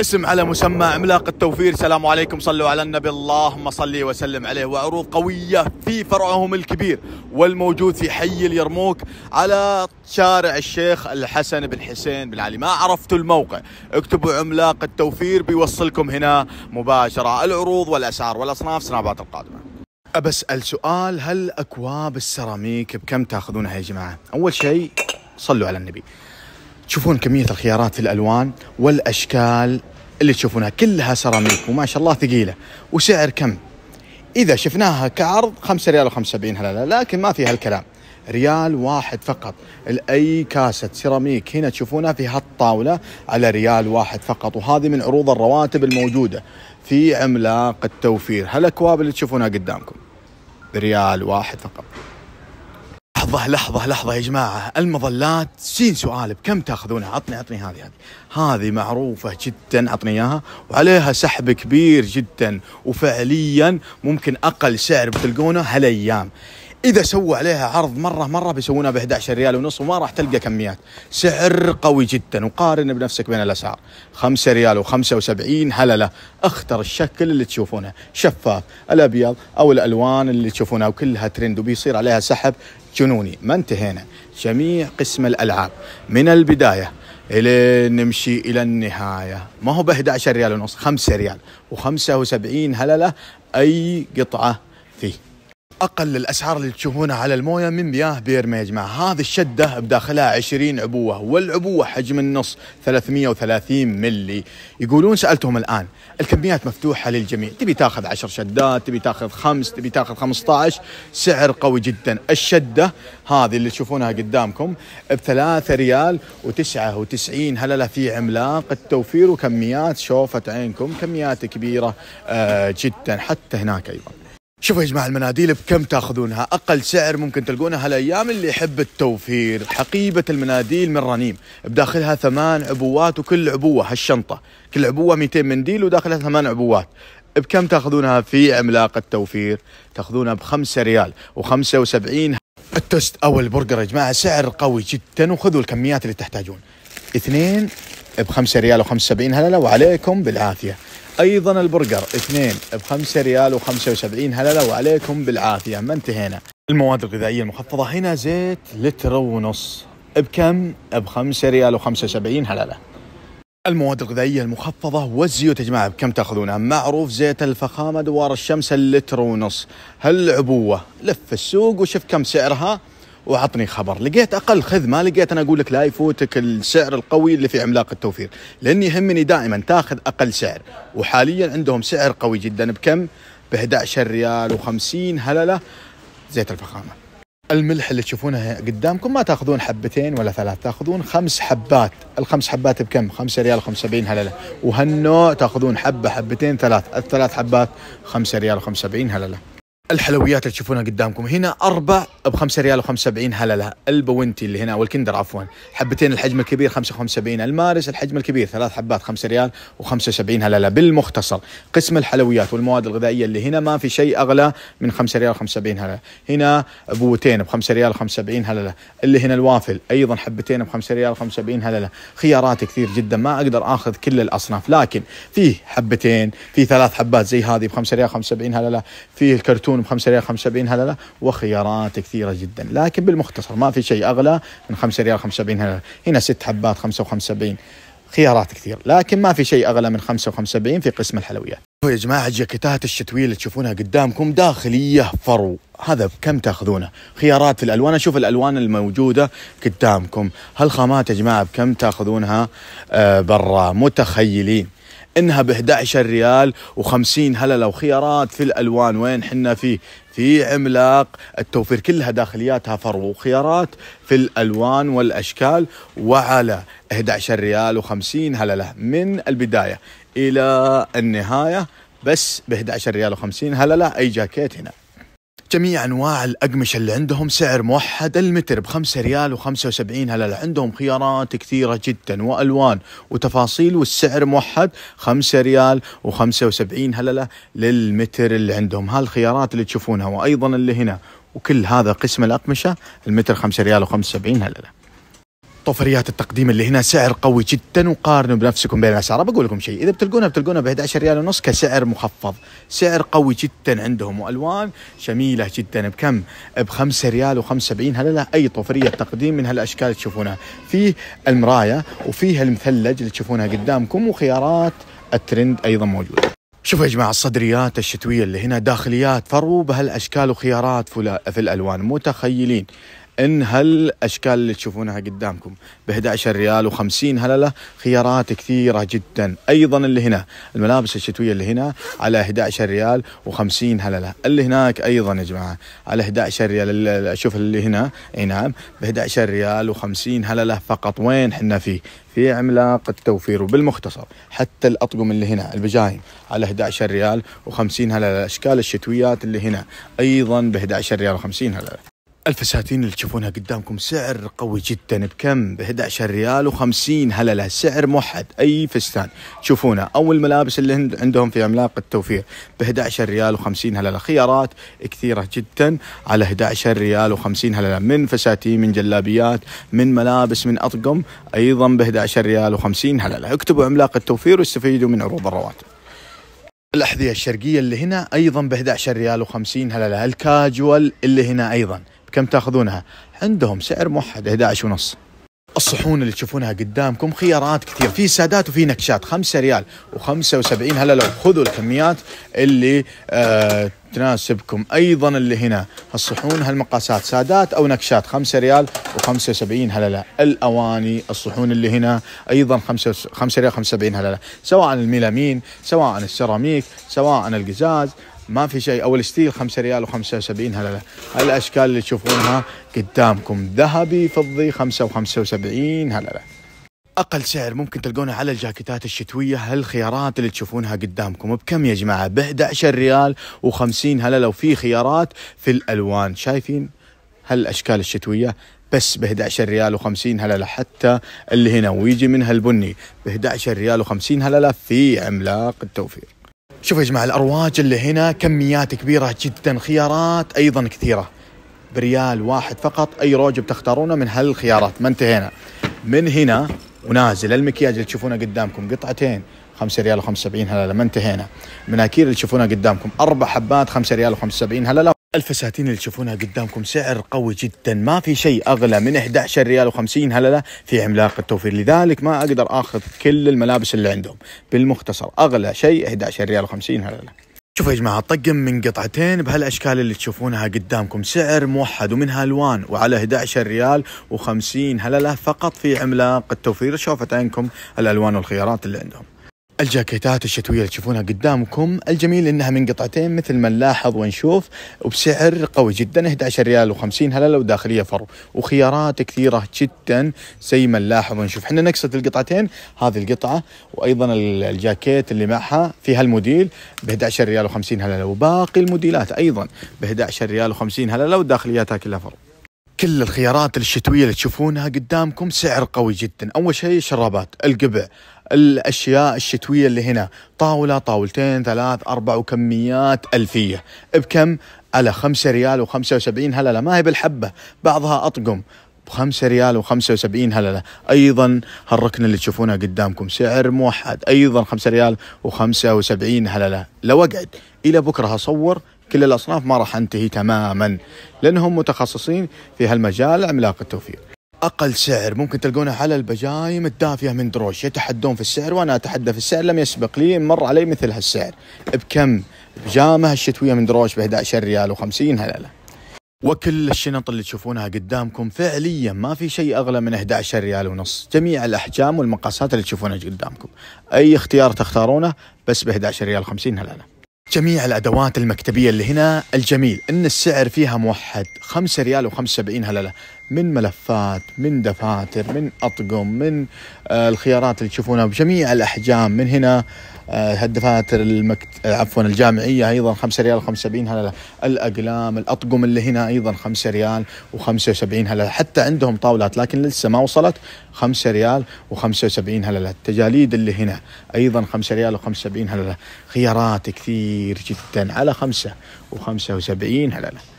اسم على مسمى عملاق التوفير السلام عليكم صلوا على النبي اللهم صل وسلم عليه وعروض قوية في فرعهم الكبير والموجود في حي اليرموك على شارع الشيخ الحسن بن حسين بن علي ما عرفتوا الموقع اكتبوا عملاق التوفير بيوصلكم هنا مباشرة العروض والأسعار والأصناف سنابات القادمة أسأل سؤال هل أكواب السيراميك بكم تاخذونها يا جماعة أول شيء صلوا على النبي تشوفون كمية الخيارات الألوان والأشكال اللي تشوفونها كلها سيراميك وما شاء الله ثقيلة وسعر كم إذا شفناها كعرض خمسة ريال وخمسة 75 هلالة لكن ما في هالكلام ريال واحد فقط لأي كاسة سيراميك هنا تشوفونها في هالطاولة على ريال واحد فقط وهذه من عروض الرواتب الموجودة في عملاق التوفير هالأكواب اللي تشوفونها قدامكم ريال واحد فقط لحظة لحظة لحظة يا جماعة المظلات سين سؤال بكم تاخذونها عطني عطني هذه هذه هذه معروفة جدا عطني اياها وعليها سحب كبير جدا وفعليا ممكن اقل سعر بتلقونه هالايام اذا سووا عليها عرض مره مره بيسوونها ب 11 ريال ونص وما راح تلقى كميات سعر قوي جدا وقارن بنفسك بين الاسعار 5 ريال و75 هلله اختر الشكل اللي تشوفونه شفاف الابيض او الالوان اللي تشوفونها وكلها ترند وبيصير عليها سحب جنوني ما انتهينا جميع قسم الألعاب من البداية إلى نمشي إلى النهاية ما هو ب 11 ريال ونص 5 ريال و75 هللة أي قطعة فيه اقل الاسعار اللي تشوفونها على المويه من مياه بيرما يا جماعه، هذه الشده بداخلها 20 عبوه والعبوه حجم النص 330 ملي، يقولون سالتهم الان الكميات مفتوحه للجميع، تبي تاخذ 10 شدات، تبي تاخذ خمس، تبي تاخذ 15، سعر قوي جدا، الشده هذه اللي تشوفونها قدامكم ب 3 ريال و99 هلله في عملاق التوفير وكميات شوفت عينكم، كميات كبيره آه، جدا حتى هناك ايضا. شوفوا يا جماعه المناديل بكم تاخذونها اقل سعر ممكن تلقونه هالايام اللي يحب التوفير حقيبه المناديل من رنيم بداخلها ثمان عبوات وكل عبوه هالشنطه كل عبوه 200 منديل وداخلها ثمان عبوات بكم تاخذونها في عملاق التوفير تاخذونها ب 5 ريال و75 التوست او البرجر يا جماعه سعر قوي جدا وخذوا الكميات اللي تحتاجون اثنين ب 5 ريال و75 هلله وعليكم بالعافيه ايضا البرجر اثنين بخمسة ريال و75 هلله وعليكم بالعافيه ما انتهينا المواد الغذائيه المخفضه هنا زيت لتر ونص بكم بخمسة ريال و75 هلله المواد الغذائية المخفضة والزيوت يا جماعة بكم تاخذونها؟ معروف زيت الفخامة دوار الشمس اللتر ونص، هالعبوة لف السوق وشوف كم سعرها وعطني خبر لقيت اقل خذ ما لقيت انا اقول لك لا يفوتك السعر القوي اللي في عملاق التوفير لاني يهمني دائما تاخذ اقل سعر وحاليا عندهم سعر قوي جدا بكم ب 11 ريال و50 هلله زيت الفخامه الملح اللي تشوفونه قدامكم ما تاخذون حبتين ولا ثلاث تاخذون خمس حبات الخمس حبات بكم 5 ريال و75 هلله وهالنوع تاخذون حبه حبتين ثلاث الثلاث حبات 5 ريال و75 هلله الحلويات اللي تشوفونها قدامكم هنا اربع ب 5 ريال و75 هلله البوينتي اللي هنا او الكندر عفوا حبتين الحجم الكبير 75 المارس الحجم الكبير ثلاث حبات 5 ريال و75 هلله بالمختصر قسم الحلويات والمواد الغذائيه اللي هنا ما في شيء اغلى من 5 ريال و75 هلله هنا بوتين ب 5 ريال و75 هلله اللي هنا الوافل ايضا حبتين ب 5 ريال و75 هلله خيارات كثير جدا ما اقدر اخذ كل الاصناف لكن فيه حبتين في ثلاث حبات زي هذه ب 5 ريال و75 هلله فيه الكرتون يكون ب 5 ريال 75 هلله وخيارات كثيره جدا لكن بالمختصر ما في شيء اغلى من 5 ريال 75 هلله هنا ست حبات 75 خيارات كثير لكن ما في شيء اغلى من 75 في قسم الحلويات يا جماعة الجاكيتات الشتوية اللي تشوفونها قدامكم داخلية فرو هذا بكم تاخذونه خيارات في الألوان أشوف الألوان الموجودة قدامكم هالخامات يا جماعة بكم تاخذونها آه، برا متخيلين انها ب 11 ريال و50 هلله وخيارات في الالوان وين حنا فيه في عملاق التوفير كلها داخلياتها فرو وخيارات في الالوان والاشكال وعلى 11 ريال و50 هلله من البدايه الى النهايه بس ب 11 ريال و50 هلله اي جاكيت هنا جميع انواع الاقمشه اللي عندهم سعر موحد المتر ب 5 ريال و75 هلله عندهم خيارات كثيره جدا والوان وتفاصيل والسعر موحد 5 ريال و75 هلله للمتر اللي عندهم هالخيارات اللي تشوفونها وايضا اللي هنا وكل هذا قسم الاقمشه المتر 5 ريال و75 هلله طوفريات التقديم اللي هنا سعر قوي جدا وقارنوا بنفسكم بين الاسعار بقول لكم شيء اذا بتلقونها بتلقونها ب 11 ريال ونص كسعر مخفض سعر قوي جدا عندهم والوان جميله جدا بكم ب 5 ريال و75 هلا لا اي طوفريه تقديم من هالاشكال تشوفونها فيه المرايه وفيه المثلج اللي تشوفونها قدامكم وخيارات الترند ايضا موجوده شوفوا يا جماعة الصدريات الشتوية اللي هنا داخليات فرو بهالأشكال وخيارات في الألوان متخيلين ان هالاشكال اللي تشوفونها قدامكم ب 11 ريال و50 هلله خيارات كثيره جدا ايضا اللي هنا الملابس الشتويه اللي هنا على 11 ريال و50 هلله اللي هناك ايضا يا جماعه على 11 ريال اشوف اللي هنا اي نعم ب 11 ريال و50 هلله فقط وين احنا فيه في عملاق التوفير وبالمختصر حتى الاطقم اللي هنا البجايم على 11 ريال و50 هلله الاشكال الشتويات اللي هنا ايضا ب 11 ريال و50 هلله الفساتين اللي تشوفونها قدامكم سعر قوي جدا بكم ب 11 ريال و50 هلله سعر موحد اي فستان تشوفونه او الملابس اللي عندهم في عملاق التوفير ب 11 ريال و50 هلله خيارات كثيره جدا على 11 ريال و50 هلله من فساتين من جلابيات من ملابس من اطقم ايضا ب 11 ريال و50 هلله اكتبوا عملاق التوفير واستفيدوا من عروض الرواتب الأحذية الشرقية اللي هنا أيضا ب 11 ريال و50 هللة الكاجوال اللي هنا أيضا كم تاخذونها عندهم سعر موحد 11 ونص الصحون اللي تشوفونها قدامكم خيارات كثير في سادات وفي نكشات 5 ريال و75 هلا لو خذوا الكميات اللي آه تناسبكم ايضا اللي هنا الصحون هالمقاسات سادات او نكشات 5 ريال و75 هلله الاواني الصحون اللي هنا ايضا 5 ريال 75 هلله سواء الميلامين سواء السيراميك سواء القزاز ما في شيء او الستيل 5 ريال و75 هلله الاشكال اللي تشوفونها قدامكم ذهبي فضي 5 و75 هلله اقل سعر ممكن تلقونه على الجاكيتات الشتويه هالخيارات اللي تشوفونها قدامكم بكم يا جماعه ب 11 ريال و50 هلله وفي خيارات في الالوان شايفين هالاشكال الشتويه بس ب 11 ريال و50 هلله حتى اللي هنا ويجي منها البني ب 11 ريال و50 هلله في عملاق التوفير شوفوا يا جماعة الأرواج اللي هنا كميات كبيرة جدا خيارات أيضا كثيرة بريال واحد فقط أي روج بتختارونه من هالخيارات ما انتهينا من هنا ونازل المكياج اللي تشوفونه قدامكم قطعتين 5 ريال و75 هلله ما انتهينا مناكير اللي تشوفونها قدامكم اربع حبات 5 ريال و75 هلله الفساتين اللي تشوفونها قدامكم سعر قوي جدا ما في شيء اغلى من 11 ريال و50 هلله في عملاق التوفير لذلك ما اقدر اخذ كل الملابس اللي عندهم بالمختصر اغلى شيء 11 ريال و50 هلله شوفوا يا جماعة الطقم من قطعتين بهالأشكال اللي تشوفونها قدامكم سعر موحد ومنها ألوان وعلى 11 ريال و50 هللة فقط في عملاق التوفير شوفت عينكم الألوان والخيارات اللي عندهم الجاكيتات الشتوية اللي تشوفونها قدامكم الجميل انها من قطعتين مثل ما نلاحظ ونشوف وبسعر قوي جدا 11 ريال و50 هللة وداخلية فرو وخيارات كثيرة جدا زي ما نلاحظ ونشوف احنا نقصد القطعتين هذه القطعة وايضا الجاكيت اللي معها في هالموديل ب 11 ريال و50 هللة وباقي الموديلات ايضا ب 11 ريال و50 هللة وداخلياتها كلها فرو كل الخيارات الشتوية اللي تشوفونها قدامكم سعر قوي جدا أول شيء شرابات القبع الاشياء الشتويه اللي هنا طاوله طاولتين ثلاث اربع وكميات الفيه بكم على 5 ريال و75 هلله ما هي بالحبه بعضها اطقم ب ريال و75 هللة أيضا هالركن اللي تشوفونه قدامكم سعر موحد أيضا خمسة ريال و75 هللة لو أقعد إلى بكرة اصور كل الأصناف ما راح أنتهي تماما لأنهم متخصصين في هالمجال عملاق التوفير اقل سعر ممكن تلقونه على البجايم الدافيه من دروش يتحدون في السعر وانا اتحدى في السعر لم يسبق لي مر علي مثل هالسعر بكم بجامه الشتويه من دروش ب 11 ريال و50 هلله وكل الشنط اللي تشوفونها قدامكم فعليا ما في شيء اغلى من 11 ريال ونص جميع الاحجام والمقاسات اللي تشوفونها قدامكم اي اختيار تختارونه بس ب 11 ريال 50 هلله جميع الادوات المكتبيه اللي هنا الجميل ان السعر فيها موحد 5 ريال و75 هلله من ملفات من دفاتر من أطقم من آه، الخيارات اللي تشوفونها بجميع الأحجام من هنا آه، الدفاتر المكت... عفوا الجامعية أيضا 5 ريال و75 هلا الأقلام الأطقم اللي هنا أيضا 5 ريال و75 هلا حتى عندهم طاولات لكن لسه ما وصلت 5 ريال و75 هلا التجاليد اللي هنا أيضا 5 ريال و75 هلا خيارات كثير جدا على 5 و75 هلا